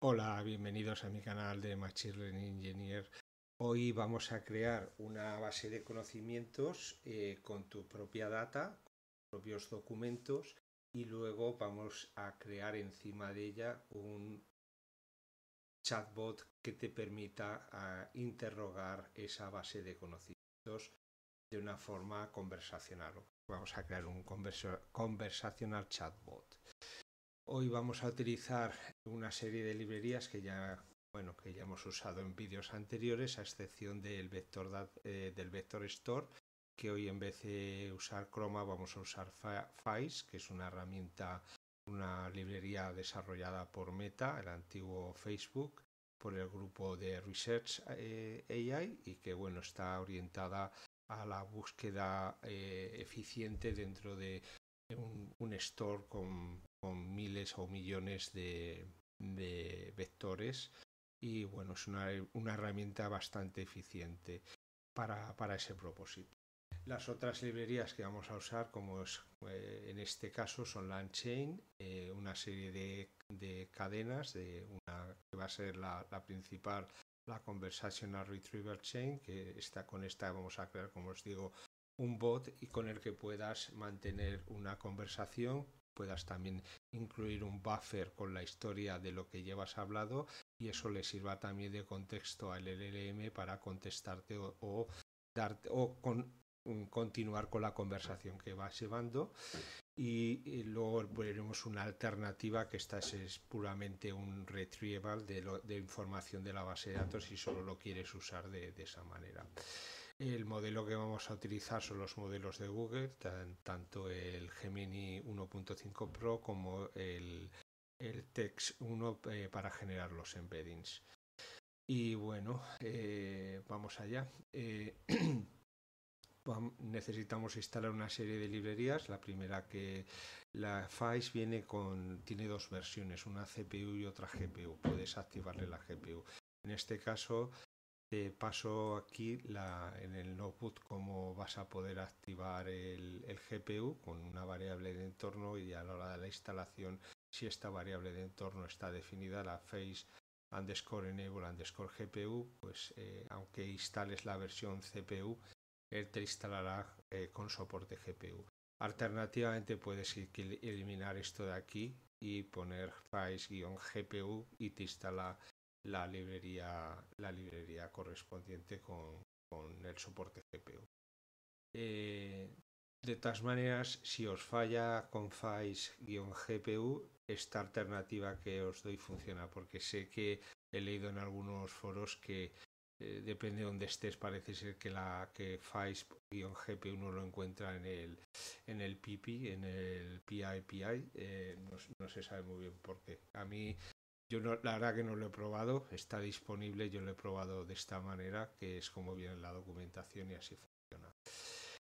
Hola, bienvenidos a mi canal de Machine Learning Engineer. Hoy vamos a crear una base de conocimientos eh, con tu propia data, con tus propios documentos y luego vamos a crear encima de ella un chatbot que te permita ah, interrogar esa base de conocimientos de una forma conversacional. Vamos a crear un conversacional chatbot. Hoy vamos a utilizar una serie de librerías que ya, bueno, que ya hemos usado en vídeos anteriores, a excepción del vector, eh, del vector store, que hoy en vez de usar Chroma vamos a usar Fice, que es una herramienta, una librería desarrollada por Meta, el antiguo Facebook, por el grupo de Research eh, AI y que bueno está orientada a la búsqueda eh, eficiente dentro de un, store con con miles o millones de, vectores y bueno, es una, herramienta bastante eficiente para, ese propósito. Las otras librerías que vamos a usar, como eh, en este caso, son langchain eh, una serie de, cadenas, de que va a ser la, principal, la Conversational Retriever Chain, que está con esta vamos a crear, como os digo, un bot y con el que puedas mantener una conversación puedas también incluir un buffer con la historia de lo que llevas hablado y eso le sirva también de contexto al LLM para contestarte o, darte o con, mm, continuar con la conversación que vas llevando y, luego veremos una alternativa que esta es, puramente un retrieval de, información de la base de datos si solo lo quieres usar de, de esa manera. El modelo que vamos a utilizar son los modelos de Google, tanto el Gemini 1.5 Pro como el, el Tex 1 eh, para generar los embeddings. Y bueno, eh, vamos allá. Eh, necesitamos instalar una serie de librerías. La primera que la FICE viene con, tiene dos versiones, una CPU y otra GPU. Puedes activarle la GPU. En este caso te paso aquí en el notebook cómo vas a poder activar el, GPU con una variable de entorno y a la hora de la instalación, si esta variable de entorno está definida, la face underscore enable underscore GPU, pues eh, aunque instales la versión CPU, él te instalará eh, con soporte GPU. Alternativamente puedes eliminar esto de aquí y poner face-GPU y te instala la librería, la librería correspondiente con, con el soporte GPU eh, de todas maneras, si os falla con guion gpu esta alternativa que os doy funciona, porque sé que he leído en algunos foros que eh, depende de donde estés, parece ser que la que FICE-GPU no lo encuentra en el, en el PIPI, en el PIPI, eh, no, no, se sabe muy bien por qué. A mí yo la verdad que no lo he probado, está disponible, yo lo he probado de esta manera, que es como viene la documentación y así funciona.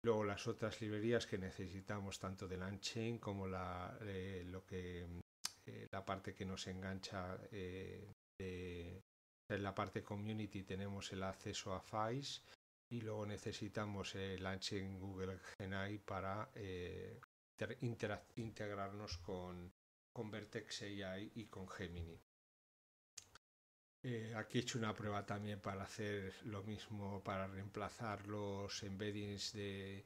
Luego las otras librerías que necesitamos, tanto de Lanchain como la, eh, lo que, eh, la parte que nos engancha eh, en la parte community tenemos el acceso a FICE y luego necesitamos el Lanchain Google GenAI para integrarnos con, con Vertex AI y con Gemini. Eh, aquí he hecho una prueba también para hacer lo mismo, para reemplazar los embeddings de,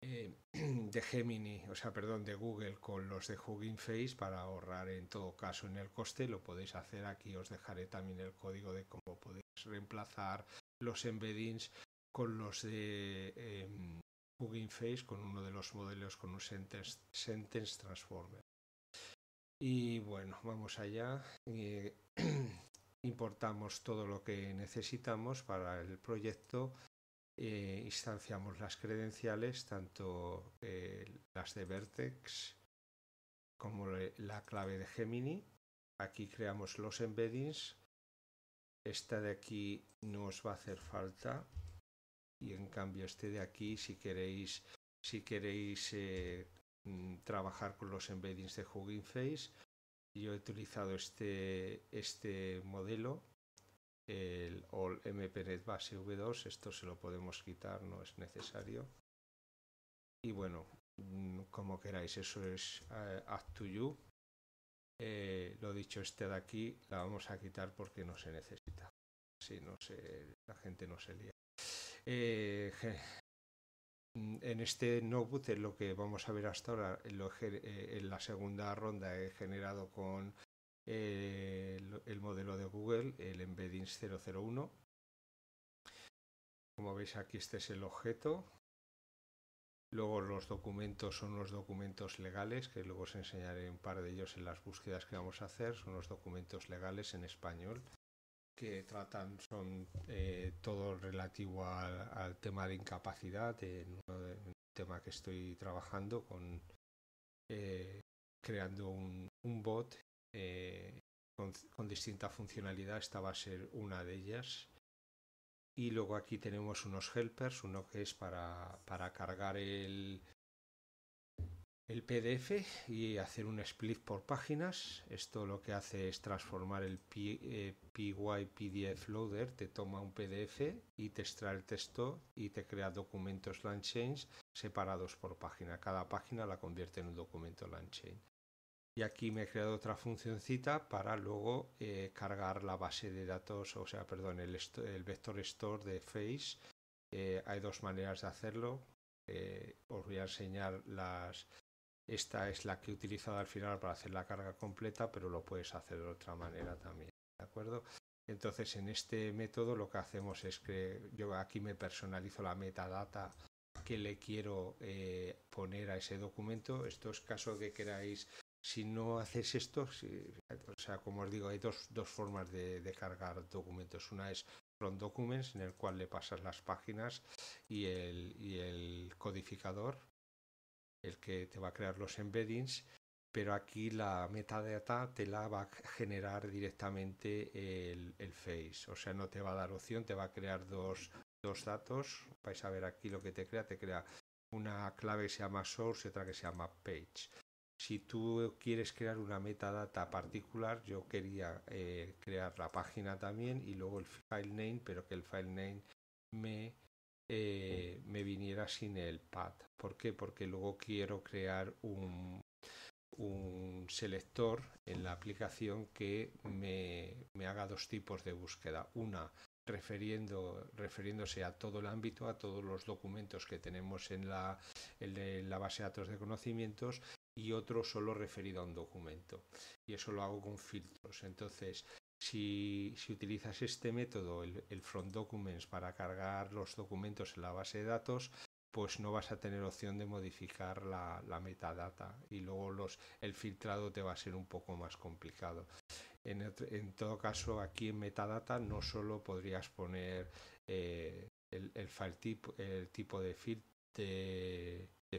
eh, de Gemini, o sea, perdón, de Google con los de Hugging Face para ahorrar en todo caso en el coste. Lo podéis hacer aquí, os dejaré también el código de cómo podéis reemplazar los embeddings con los de em, Hugging Face, con uno de los modelos con un sentence Transformer. Y bueno, vamos allá. Eh, importamos todo lo que necesitamos para el proyecto. Eh, instanciamos las credenciales, tanto eh, las de Vertex como la clave de Gemini. Aquí creamos los embeddings. Esta de aquí no os va a hacer falta. Y en cambio este de aquí, si queréis, si queréis Mm, trabajar con los embeddings de Hugging Face. Yo he utilizado este, este modelo, el All MPNet Base V2. Esto se lo podemos quitar, no es necesario. Y bueno, mm, como queráis, eso es eh, up to you. Eh, lo dicho, este de aquí la vamos a quitar porque no se necesita. Si no se, la gente no se lía. Eh, Mm, en este notebook, es lo que vamos a ver hasta ahora, eh, en, la segunda ronda he generado con el, eh, el, modelo de Google, el embeddings 001. Como veis aquí este es el objeto. Luego los documentos son los documentos legales, que luego os enseñaré un par de ellos en las búsquedas que vamos a hacer. Son los documentos legales en español que tratan son eh, todo relativo al, tema de incapacidad, un tema que estoy trabajando con eh, creando un, bot eh, con, con, distinta funcionalidad, esta va a ser una de ellas. Y luego aquí tenemos unos helpers, uno que es para, para cargar el, el PDF y hacer un split por páginas. Esto lo que hace es transformar el PyPDF eh, Loader, te toma un PDF y te extrae el texto y te crea documentos LangChain separados por página. Cada página la convierte en un documento landchain. Y aquí me he creado otra funcioncita para luego eh, cargar la base de datos, o sea, perdón, el, vector store de Face. Eh, hay dos maneras de hacerlo. os voy a enseñar las, esta es la que he utilizado al final para hacer la carga completa, pero lo puedes hacer de otra manera también. ¿De acuerdo? Entonces, en este método lo que hacemos es que yo aquí me personalizo la metadata que le quiero eh, poner a ese documento. Esto es caso que queráis, si no hacéis esto, o sea, como os digo, hay dos, formas de, cargar documentos. Una es from documents, en el cual le pasas las páginas y y el codificador el que te va a crear los embeddings, pero aquí la metadata te la va a generar directamente el, face, o sea, no te va a dar opción, te va a crear dos, datos, vais a ver aquí lo que te crea, te crea una clave que se llama source y otra que se llama page. Si tú quieres crear una metadata particular, yo quería eh, crear la página también y luego el file name, pero que el file name me eh, me viniera sin el pad. ¿Por qué? Porque luego quiero crear un, selector en la aplicación que me, haga dos tipos de búsqueda. Una refiriéndose a todo el ámbito, a todos los documentos que tenemos en la, en la base de datos de conocimientos y otro solo referido a un documento. Y eso lo hago con filtros. Entonces, si, utilizas este método, el, front documents, para cargar los documentos en la base de datos, pues no vas a tener opción de modificar la, metadata y luego el filtrado te va a ser un poco más complicado. En, todo caso, aquí en metadata no solo podrías poner eh, el, tipo de,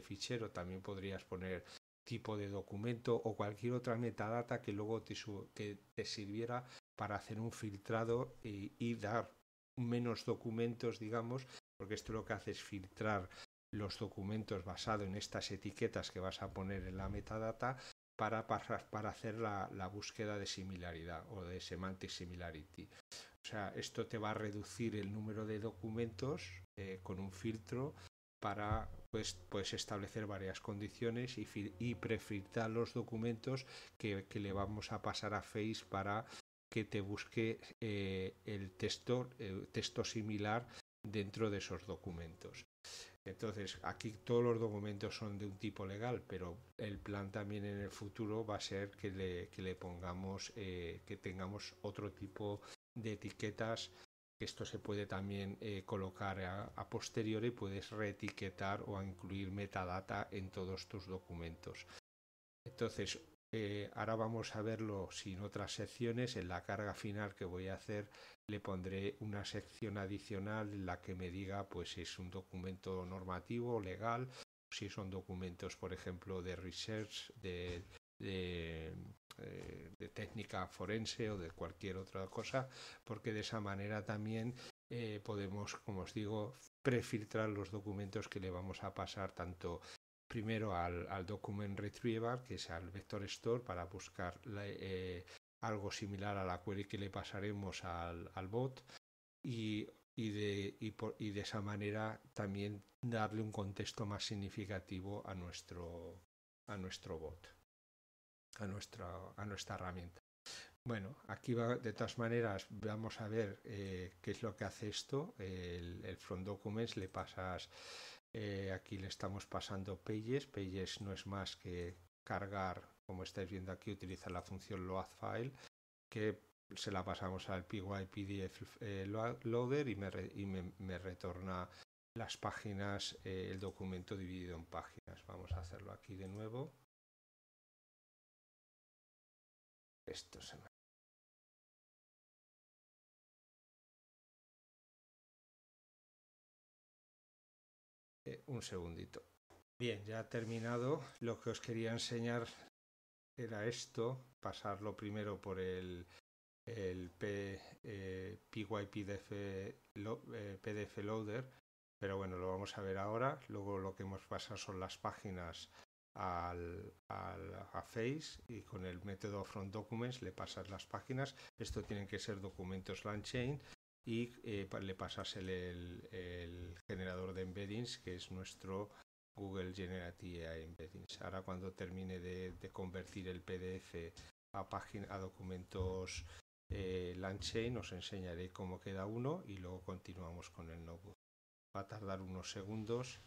fichero, también podrías poner tipo de documento o cualquier otra metadata que luego te sirviera para hacer un filtrado y, dar menos documentos, digamos, porque esto lo que hace es filtrar los documentos basado en estas etiquetas que vas a poner en la metadata para, hacer la, búsqueda de similaridad o de semantic similarity. O sea, esto te va a reducir el número de documentos eh, con un filtro para pues, establecer varias condiciones y, y prefiltrar los documentos que, que, le vamos a pasar a Face para te busque eh, el texto, eh, texto similar dentro de esos documentos. Entonces, aquí todos los documentos son de un tipo legal, pero el plan también en el futuro va a ser que le, pongamos, eh, que tengamos otro tipo de etiquetas. Esto se puede también colocar a, a, posteriori, puedes reetiquetar o incluir metadata en todos tus documentos. Entonces, eh, ahora vamos a verlo sin otras secciones. En la carga final que voy a hacer le pondré una sección adicional en la que me diga pues si es un documento normativo, legal, si son documentos, por ejemplo, de research, de, eh, técnica forense o de cualquier otra cosa, porque de esa manera también eh, podemos, como os digo, prefiltrar los documentos que le vamos a pasar tanto primero al, al, document retriever, que es al vector store, para buscar eh, algo similar a la query que le pasaremos al, al bot y, y, de, y, y, de, esa manera también darle un contexto más significativo a nuestro, a nuestro bot, a nuestra, a nuestra herramienta. Bueno, aquí de todas maneras vamos a ver eh, qué es lo que hace esto. El, el front documents le pasas eh, aquí le estamos pasando pages. Pages no es más que cargar, como estáis viendo aquí, utiliza la función load file que se la pasamos al PyPDF eh, loader y, me, y me, retorna las páginas, eh, el documento dividido en páginas. Vamos a hacerlo aquí de nuevo. Esto se me Eh, un segundito. Bien, ya terminado. Lo que os quería enseñar era esto, pasarlo primero por el, el PyPDF eh, eh, PDF Loader, pero bueno, lo vamos a ver ahora. Luego lo que hemos pasado son las páginas al, a Face y con el método Front Documents le pasas las páginas. Esto tienen que ser documentos LandChain y eh, le pasase el, generador de embeddings que es nuestro Google Generative Embeddings. Ahora cuando termine de, convertir el PDF a, página, a documentos eh, lanche, os enseñaré cómo queda uno y luego continuamos con el notebook. Va a tardar unos segundos.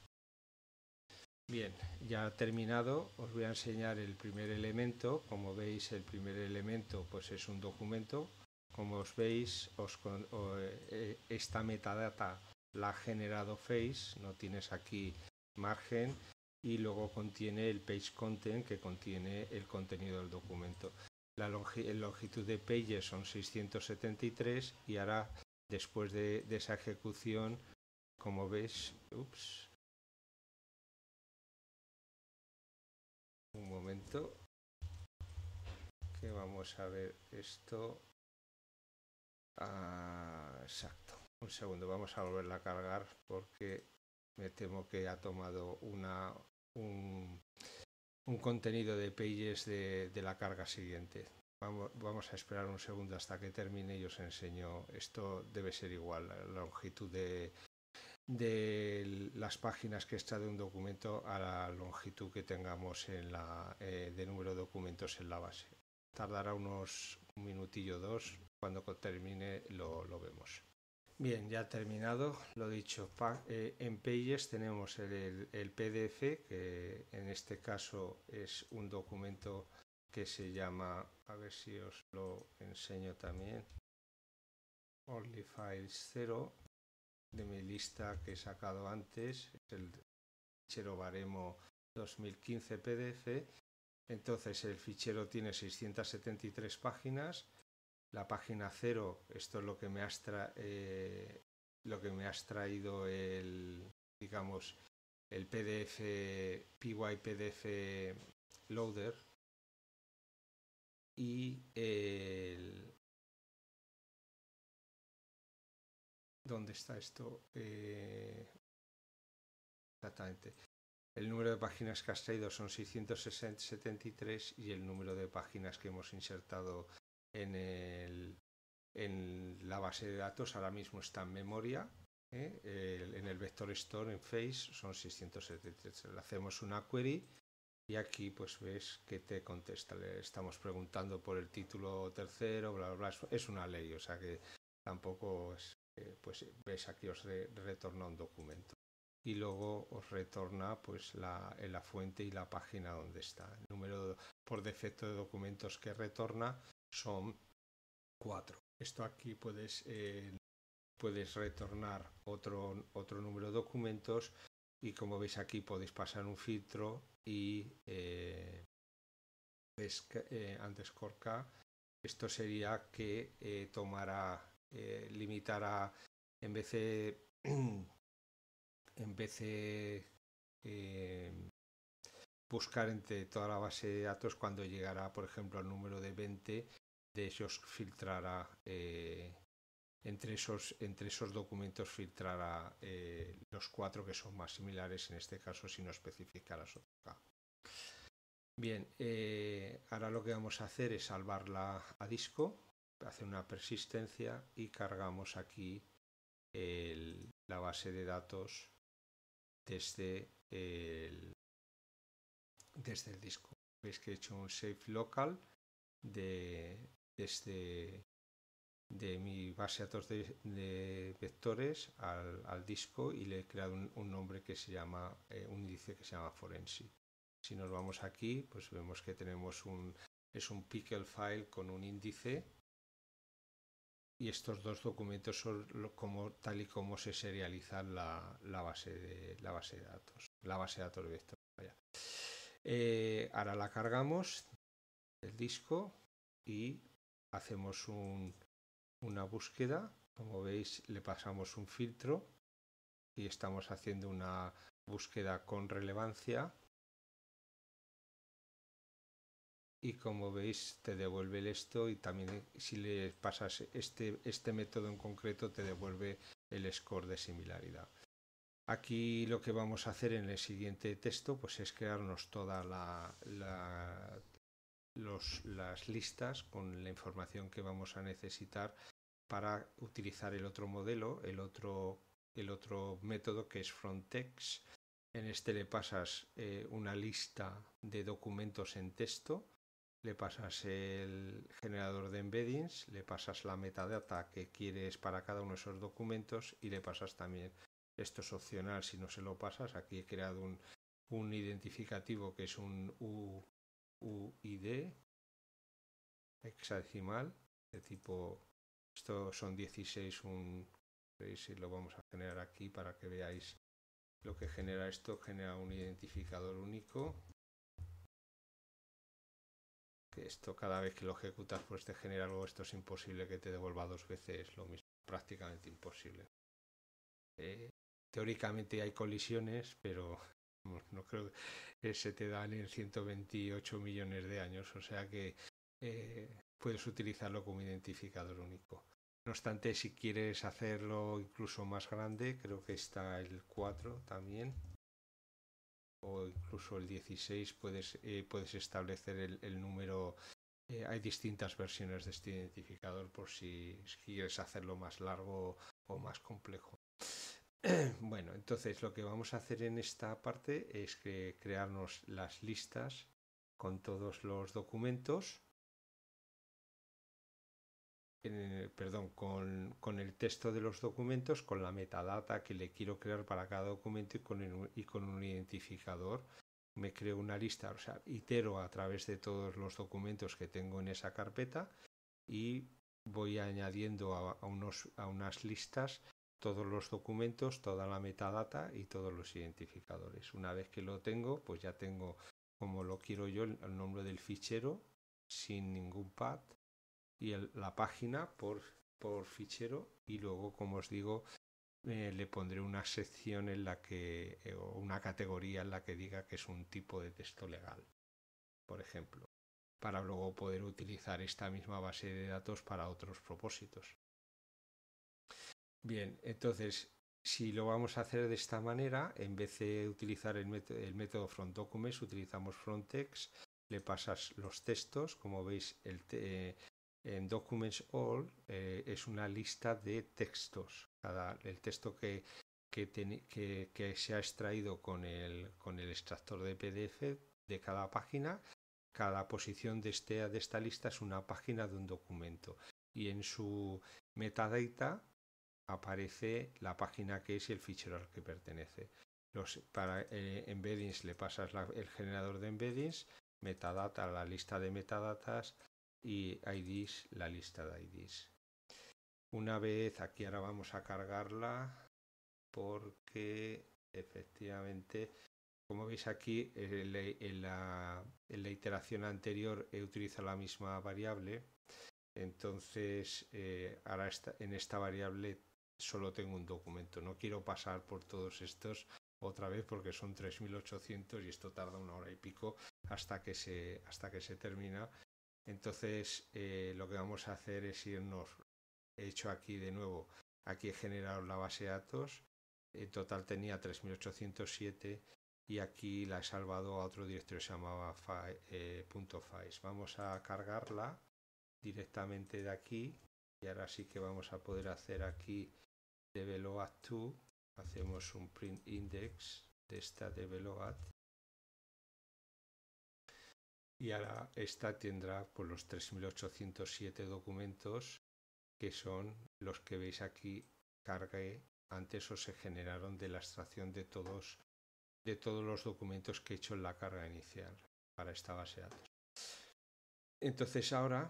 Bien, ya terminado, os voy a enseñar el primer elemento. Como veis, el primer elemento pues es un documento como os veis, e, e, esta metadata la ha generado Face, no tienes aquí margen y luego contiene el page content que contiene el contenido del documento. La longitud de pages son 673 y ahora después de, esa ejecución, como veis un momento que vamos a ver esto Ah, exacto. Un segundo, vamos a volverla a cargar porque me temo que ha tomado una, un, contenido de pages de, la carga siguiente. Vamos, a esperar un segundo hasta que termine y os enseño. Esto debe ser igual, la longitud de, de las páginas que está de un documento a la longitud que tengamos en la, eh, de número de documentos en la base. Tardará unos un minutillo dos cuando termine lo, vemos. Bien, ya terminado, lo dicho, eh, en Pages tenemos el, PDF, que en este caso es un documento que se llama, a ver si os lo enseño también, Only Files 0, de mi lista que he sacado antes, es el fichero baremo 2015 PDF. Entonces el fichero tiene 673 páginas, la página cero, esto es lo que me has, eh, lo que me has traído el, digamos, el PDF, PY PDF Loader y ¿Dónde está esto? Eh, exactamente. El número de páginas que has traído son 673 y el número de páginas que hemos insertado en, el, en la base de datos ahora mismo está en memoria. ¿eh? en el vector store en face son 673. Le hacemos una query y aquí pues ves que te contesta. Le estamos preguntando por el título tercero, bla, bla, bla. Es una ley, o sea que tampoco es, eh, pues ves aquí os retorna un documento y luego os retorna pues la, la fuente y la página donde está. El número por defecto de documentos que retorna son cuatro Esto aquí puedes, eh, puedes retornar otro, otro número de documentos y como veis aquí podéis pasar un filtro y eh, eh, antes corca esto sería que eh, tomará limitará en vez de en vez buscar entre toda la base de datos cuando llegará por ejemplo al número de 20 de ellos filtrará eh, entre esos entre esos documentos filtrará eh, los cuatro que son más similares en este caso si no especificaras otras. bien eh, ahora lo que vamos a hacer es salvarla a disco hacer una persistencia y cargamos aquí la base de datos desde el, desde el disco veis que he hecho un save local de, desde de mi base de datos de, vectores al, disco y le he creado un, nombre que se llama, eh, un índice que se llama forensic. Si nos vamos aquí, pues vemos que tenemos un, es un pickle file con un índice y estos dos documentos son como, tal y como se serializa la, la, base de, la base de datos, la base de datos de vectores. Eh, ahora la cargamos, el disco, y hacemos una búsqueda, como veis le pasamos un filtro y estamos haciendo una búsqueda con relevancia y como veis te devuelve el esto y también eh, si le pasas este, este método en concreto te devuelve el score de similaridad. Aquí lo que vamos a hacer en el siguiente texto pues es crearnos toda la las listas con la información que vamos a necesitar para utilizar el otro modelo, el otro, el otro método que es Frontex. En este le pasas eh, una lista de documentos en texto, le pasas el generador de embeddings, le pasas la metadata que quieres para cada uno de esos documentos y le pasas también, esto es opcional si no se lo pasas, aquí he creado un, un identificativo que es un UID hexadecimal de tipo esto son 16 un si lo vamos a generar aquí para que veáis lo que genera esto genera un identificador único esto cada vez que lo ejecutas pues te genera algo esto es imposible que te devuelva dos veces lo mismo prácticamente imposible eh, teóricamente hay colisiones pero no creo que se te dan en 128 millones de años, o sea que eh, puedes utilizarlo como identificador único. No obstante, si quieres hacerlo incluso más grande, creo que está el 4 también, o incluso el 16, puedes, eh, puedes establecer el, número. Eh, hay distintas versiones de este identificador por si quieres hacerlo más largo o más complejo. Bueno, entonces lo que vamos a hacer en esta parte es crearnos las listas con todos los documentos, eh, perdón, con, el texto de los documentos, con la metadata que le quiero crear para cada documento y con, un identificador. Me creo una lista, o sea, itero a través de todos los documentos que tengo en esa carpeta y voy añadiendo a unas listas todos los documentos, toda la metadata y todos los identificadores. Una vez que lo tengo, pues ya tengo como lo quiero yo el, nombre del fichero sin ningún pad y la página por, fichero y luego, como os digo, eh, le pondré una sección en la que eh, o una categoría en la que diga que es un tipo de texto legal, por ejemplo, para luego poder utilizar esta misma base de datos para otros propósitos. Bien, entonces, si lo vamos a hacer de esta manera, en vez de utilizar el, método, frontDocuments, utilizamos frontex, le pasas los textos, como veis, el eh, en documents all eh, es una lista de textos. el texto que, que, se ha extraído con el, extractor de PDF de cada página, cada posición de, este, de esta lista es una página de un documento. Y en su metadata aparece la página que es y el fichero al que pertenece. Los, para eh, embeddings le pasas el generador de embeddings, metadata la lista de metadatas y IDs la lista de IDs. Una vez aquí ahora vamos a cargarla porque efectivamente como veis aquí, en la, iteración anterior he utilizado la misma variable. Entonces, eh, ahora en esta variable solo tengo un documento. No quiero pasar por todos estos otra vez porque son 3.800 y esto tarda una hora y pico hasta que se, hasta que se termina. Entonces eh, lo que vamos a hacer es irnos, he hecho aquí de nuevo, aquí he generado la base de datos, en total tenía 3.807 y aquí la he salvado a otro directorio se llamaba .files. Eh, vamos a cargarla directamente de aquí y ahora sí que vamos a poder hacer aquí deveload to, hacemos un print index de esta deveload y ahora esta tendrá por pues, los 3807 documentos que son los que veis aquí cargue, antes o se generaron de la extracción de todos de todos los documentos que he hecho en la carga inicial para esta base de datos. Entonces ahora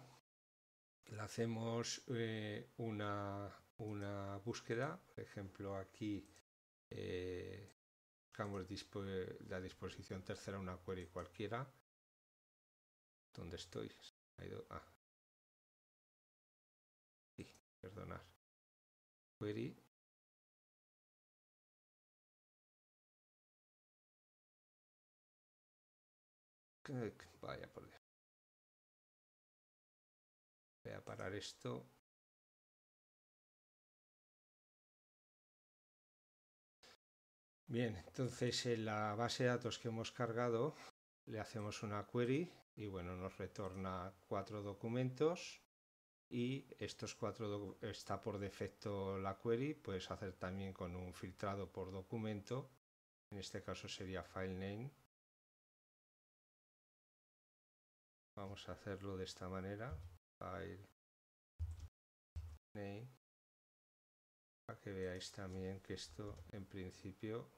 le hacemos eh, una una búsqueda, por ejemplo aquí eh, buscamos la disposición tercera una query cualquiera. ¿Dónde estoy? Ha ido? Ah. Sí, perdonar. Query. Vaya por Dios. Voy a parar esto Bien, entonces en la base de datos que hemos cargado le hacemos una query y bueno, nos retorna cuatro documentos y estos cuatro está por defecto la query, puedes hacer también con un filtrado por documento, en este caso sería file name. Vamos a hacerlo de esta manera, file name, para que veáis también que esto en principio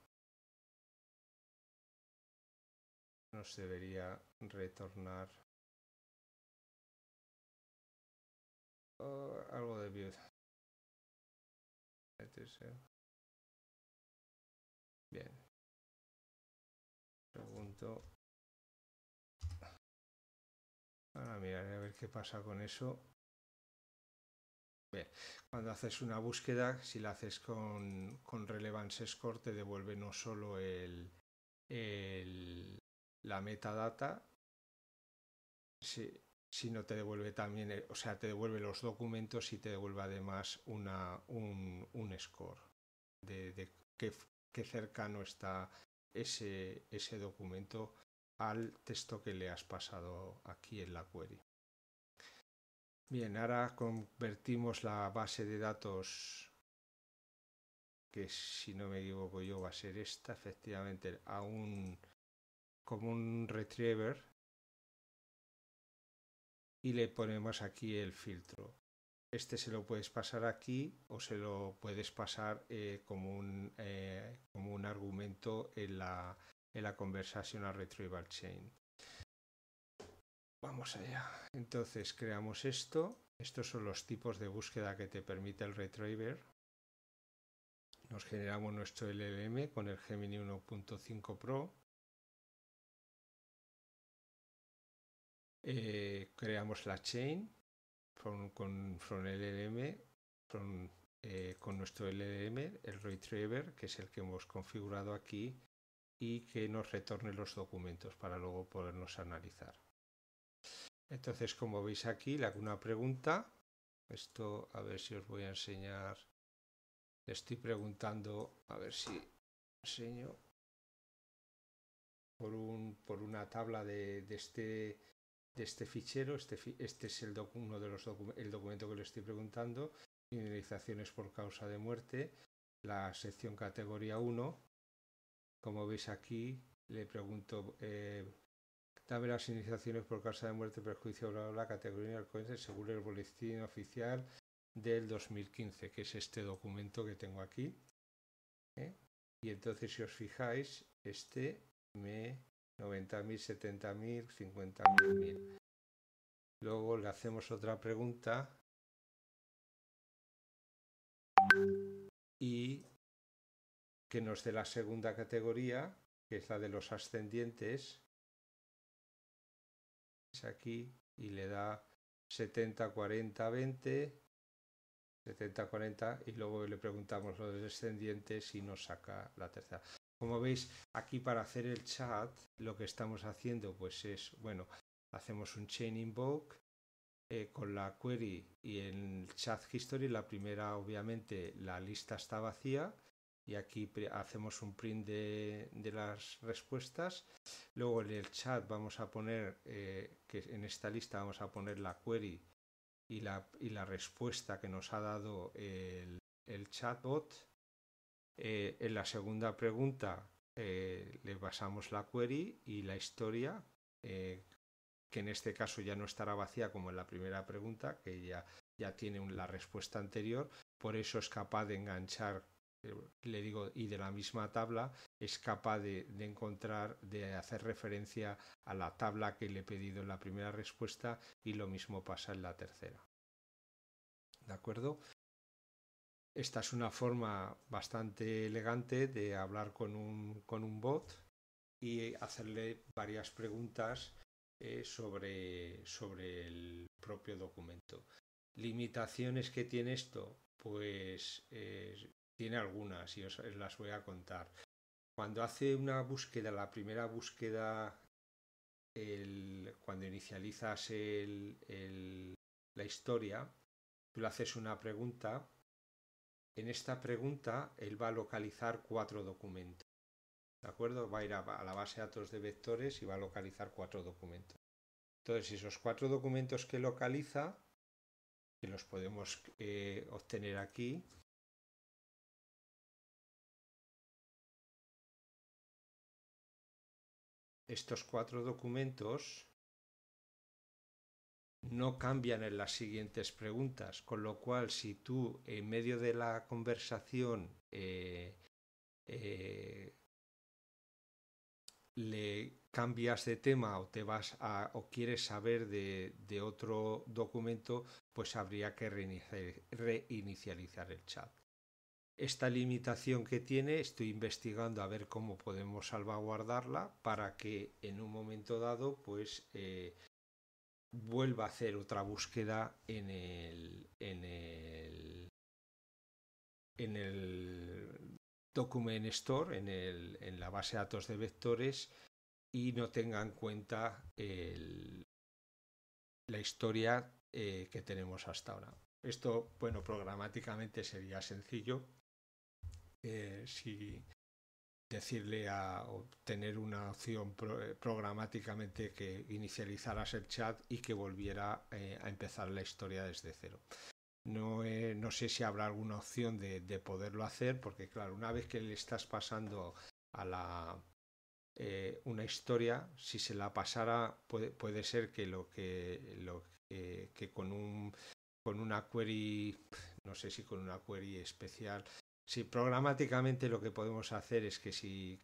nos debería retornar uh, algo de view. Este Bien. Pregunto. Ahora miraré a ver qué pasa con eso. cuando haces una búsqueda, si la haces con, con Relevance Score, te devuelve no solo el, la metadata, si, no te devuelve también, eh, o sea, te devuelve los documentos y te devuelve además una, un, un score de, qué, qué, cercano está ese, ese documento al texto que le has pasado aquí en la query. Bien, ahora convertimos la base de datos, que si no me equivoco yo va a ser esta, efectivamente, a un, como un retriever y le ponemos aquí el filtro. Este se lo puedes pasar aquí o se lo puedes pasar eh, eh, como, un, argumento en la, en la conversational retrieval chain. Vamos allá. Entonces creamos esto. Estos son los tipos de búsqueda que te permite el retriever. Nos generamos nuestro LLM con el Gemini 1.5 Pro Eh, creamos la chain con con eh, nuestro LLM, el retriever, que es el que hemos configurado aquí, y que nos retorne los documentos para luego podernos analizar. Entonces, como veis aquí, la pregunta. Esto, a ver si os voy a enseñar. estoy preguntando, a ver si enseño por, un, por una tabla de este de este fichero, este, este es el de los el documento que le estoy preguntando, inicializaciones por causa de muerte, la sección categoría 1. Como veis aquí, le pregunto, eh, dame las iniciaciones por causa de muerte, perjuicio, la categoría, bla categoría según el boletín oficial del 2015, que es este documento que tengo aquí. ¿eh? Y entonces, si os fijáis, este me 90.000, 70.000, 50.000. Luego le hacemos otra pregunta y que nos dé la segunda categoría, que es la de los ascendientes. Es aquí y le da 70, 40, 20, 70, 40 y luego le preguntamos los descendientes y nos saca la tercera. Como veis aquí para hacer el chat, lo que estamos haciendo pues es, bueno, hacemos un chain invoke eh, con la query y el chat history. La primera, obviamente, la lista está vacía y aquí hacemos un print de, las respuestas. Luego en el chat vamos a poner, eh, que en esta lista vamos a poner la query y la, respuesta que nos ha dado el, el chatbot eh, en la segunda pregunta eh, le basamos la query y la historia, eh, que en este caso ya no estará vacía como en la primera pregunta, que ya, ya tiene la respuesta anterior, por eso es capaz de enganchar, le digo, y de la misma tabla, es capaz de, de, encontrar, de hacer referencia a la tabla que le he pedido en la primera respuesta y lo mismo pasa en la tercera. ¿De acuerdo? Esta es una forma bastante elegante de hablar con un, bot y hacerle varias preguntas eh, sobre, el propio documento. ¿Limitaciones que tiene esto? Pues eh, tiene algunas y os las voy a contar. Cuando hace una búsqueda, la primera búsqueda, cuando inicializas la historia, tú le haces una pregunta en esta pregunta él va a localizar cuatro documentos. ¿De acuerdo? Va a ir a, la base de datos de vectores y va a localizar cuatro documentos. Entonces, esos cuatro documentos que localiza, que los podemos eh, obtener aquí, estos cuatro documentos no cambian en las siguientes preguntas, con lo cual si tú en medio de la conversación eh, eh, le cambias de tema o te vas o quieres saber de, otro documento, pues habría que reinicializar el chat. Esta limitación que tiene estoy investigando a ver cómo podemos salvaguardarla para que en un momento dado pues eh, vuelva a hacer otra búsqueda en el, en el, en el document store, en, el, en la base de datos de vectores y no tenga en cuenta el, la historia eh, que tenemos hasta ahora. Esto, bueno, programáticamente sería sencillo. Eh, si decirle a obtener una opción eh, programáticamente que inicializaras el chat y que volviera eh, a empezar la historia desde cero. No, eh, no sé si habrá alguna opción de, poderlo hacer, porque claro, una vez que le estás pasando a la una historia, si se la pasara, puede, puede ser que lo que lo que con un con una query, no sé si con una query especial, Sí, programáticamente lo que podemos hacer es que si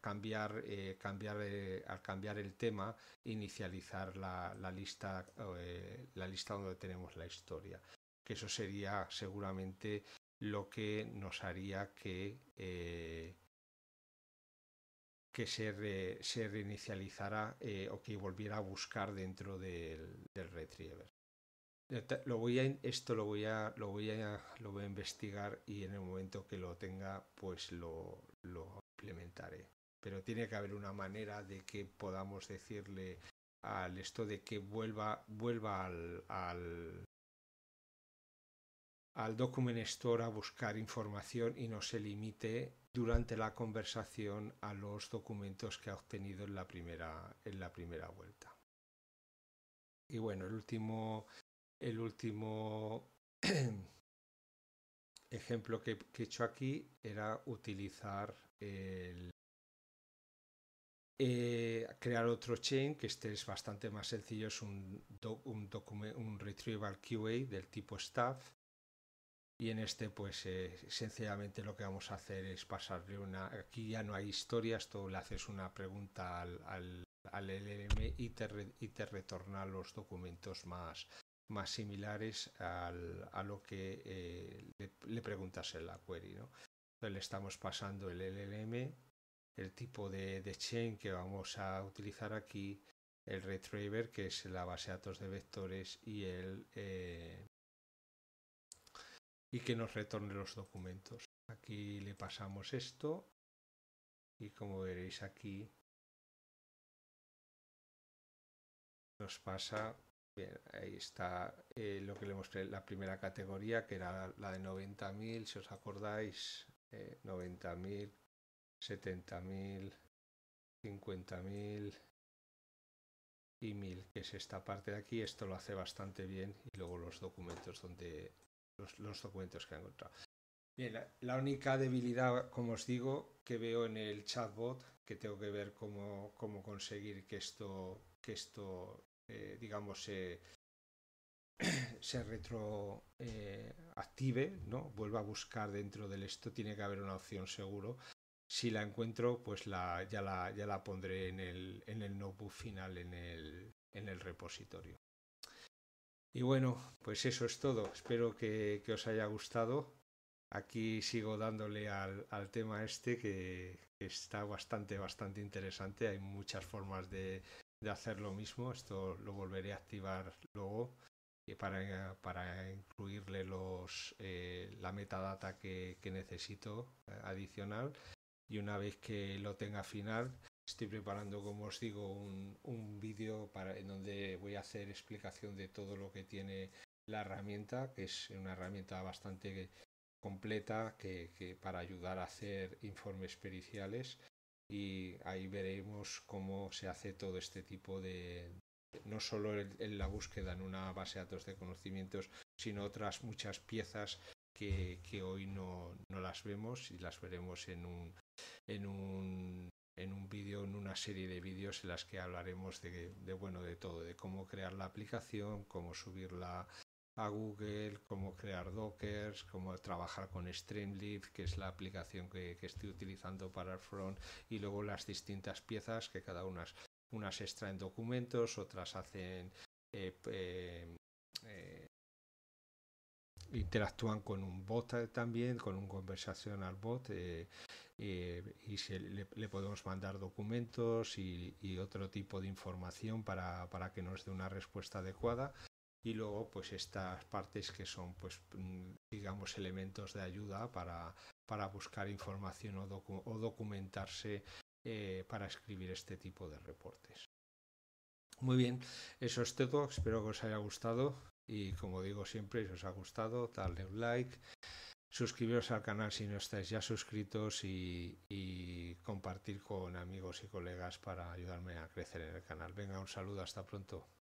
cambiar, eh, eh, al cambiar el tema, inicializar la, lista, eh, la lista donde tenemos la historia. Que eso sería seguramente lo que nos haría que, se, se reinicializara o que volviera a buscar dentro del retriever. Eh, voy a, esto lo voy a, lo voy a, lo voy a investigar y en el momento que lo tenga, pues lo, implementaré. Pero tiene que haber una manera de que podamos decirle al esto de que vuelva, vuelva al, al, document store a buscar información y no se limite durante la conversación a los documentos que ha obtenido en la primera, en la primera vuelta. Y bueno, el último, el último ejemplo que, he hecho aquí era utilizar el eh, crear otro chain que este es bastante más sencillo es un, un, retrieval QA del tipo staff y en este pues eh, sencillamente lo que vamos a hacer es pasarle una aquí ya no hay historias todo le haces una pregunta al, al LLM y te, y te, retorna los documentos más, más similares al, a lo que eh, le, preguntas en la query. Entonces le estamos pasando el LLM, el tipo de, chain que vamos a utilizar aquí, el retriever, que es la base de datos de vectores, y el eh, y que nos retorne los documentos. Aquí le pasamos esto y como veréis aquí nos pasa Bien, ahí está eh, lo que le mostré, la primera categoría, que era la de 90.000, si os acordáis, 90.000, 70.000, 50.000 y 1.000, que es esta parte de aquí. Esto lo hace bastante bien y luego los documentos donde los, documentos que ha encontrado. Bien, la, única debilidad, como os digo, que veo en el chatbot, que tengo que ver cómo, conseguir que esto, que esto eh, digamos, se, se retroactive, eh, ¿no? Vuelva a buscar dentro del esto, tiene que haber una opción seguro. Si la encuentro, pues la, ya, la, ya la pondré en el, en el notebook final, en el, en el repositorio. Y bueno, pues eso es todo. Espero que, os haya gustado. Aquí sigo dándole al, tema este que, que, está bastante, bastante interesante. Hay muchas formas de, de hacer lo mismo. Esto lo volveré a activar luego para, para incluirle los, eh, la metadata que, que necesito eh, adicional. Y una vez que lo tenga final, estoy preparando, como os digo, un, un vídeo en donde voy a hacer explicación de todo lo que tiene la herramienta, que es una herramienta bastante completa que, que para ayudar a hacer informes periciales y ahí veremos cómo se hace todo este tipo de no solo en la búsqueda en una base de datos de conocimientos, sino otras muchas piezas que, que hoy no, no, las vemos y las veremos en un, en un, en un vídeo, en una serie de vídeos en las que hablaremos de, bueno, de todo, de cómo crear la aplicación, cómo subirla a Google, cómo crear dockers, cómo trabajar con Streamlit, que es la aplicación que, estoy utilizando para el front, y luego las distintas piezas que cada una unas extraen documentos, otras hacen eh, eh, eh, interactúan con un bot también, con un conversacional bot, y se le, podemos mandar documentos y, otro tipo de información para que nos dé una respuesta adecuada y luego pues estas partes que son pues digamos elementos de ayuda para, buscar información o, documentarse eh, para escribir este tipo de reportes. Muy bien, eso es todo, espero que os haya gustado y como digo siempre, si os ha gustado, darle un like, suscribiros al canal si no estáis ya suscritos y, y compartir con amigos y colegas para ayudarme a crecer en el canal. Venga, un saludo, hasta pronto.